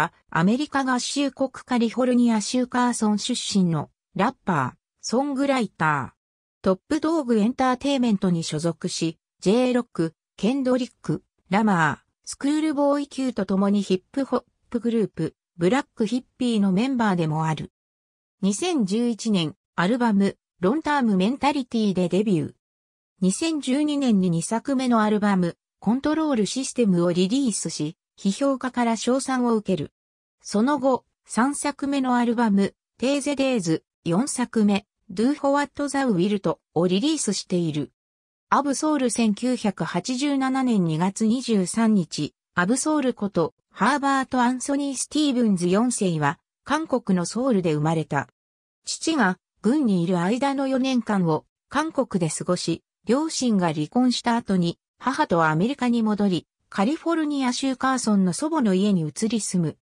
は、アメリカ合衆国カリフォルニア州カーソン出身のラッパー、ソングライター。トップ道具エンターテイメントに所属し、J ロック、ケンドリック、ラマー、スクールボーイ級と共にヒップホップグループ、ブラックヒッピーのメンバーでもある。2011年、アルバム、ロンタームメンタリティでデビュー。2012年に2作目のアルバム、コントロールシステムをリリースし、批評家から賞賛を受ける。その後、3作目のアルバム、テーゼデイズ、4作目、Do What the Will をリリースしている。アブソウル1987年2月23日、アブソウルことハーバート・アンソニー・スティーブンズ4世は韓国のソウルで生まれた。父が軍にいる間の4年間を韓国で過ごし、両親が離婚した後に母とアメリカに戻り、カリフォルニア州カーソンの祖母の家に移り住む。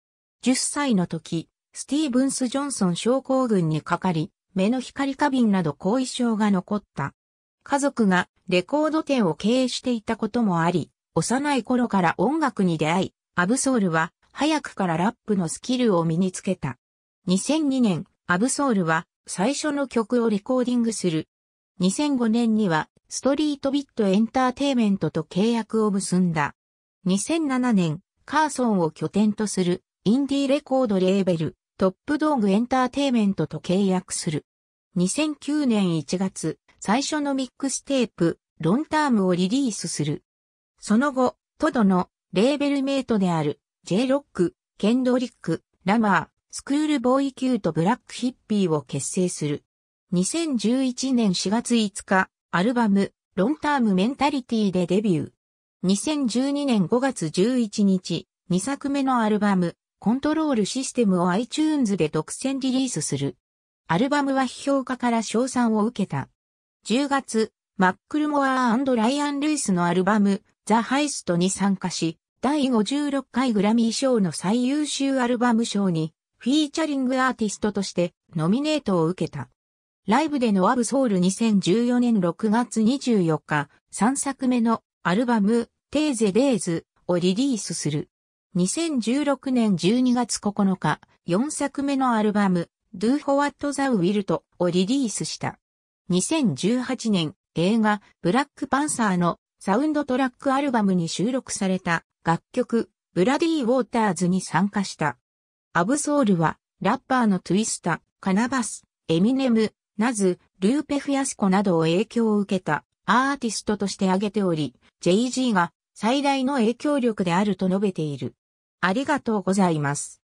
10歳の時、スティーブンス・ジョンソン症候群にかかり、目の光過敏など後遺症が残った。家族がレコード店を経営していたこともあり、幼い頃から音楽に出会い、アブソールは早くからラップのスキルを身につけた。2002年、アブソールは最初の曲をレコーディングする。2005年にはストリートビットエンターテイメントと契約を結んだ。2007年、カーソンを拠点とするインディーレコードレーベル、トップドーグエンターテイメントと契約する。2009年1月、最初のミックステープ、ロンタームをリリースする。その後、トドのレーベルメイトである、J ロック、ケンドリック、ラマー、スクールボーイ級とブラックヒッピーを結成する。2011年4月5日、アルバム、ロンタームメンタリティでデビュー。2012年5月11日、2作目のアルバム、コントロールシステムを iTunes で独占リリースする。アルバムは批評家から賞賛を受けた。10月、マックルモアライアン・ルイスのアルバム、ザ・ハイストに参加し、第56回グラミー賞の最優秀アルバム賞に、フィーチャリングアーティストとしてノミネートを受けた。ライブでのアブソウル2014年6月24日、3作目のアルバム、テーゼデーズをリリースする。2016年12月9日、4作目のアルバム、Do What the w i l をリリースした。2018年、映画、ブラックパンサーのサウンドトラックアルバムに収録された楽曲、ブラディー・ウォーターズに参加した。アブソールは、ラッパーのトゥイスタ、カナバス、エミネム、ナズ、ルーペ・フィアスコなどを影響を受けたアーティストとして挙げており、JG が最大の影響力であると述べている。ありがとうございます。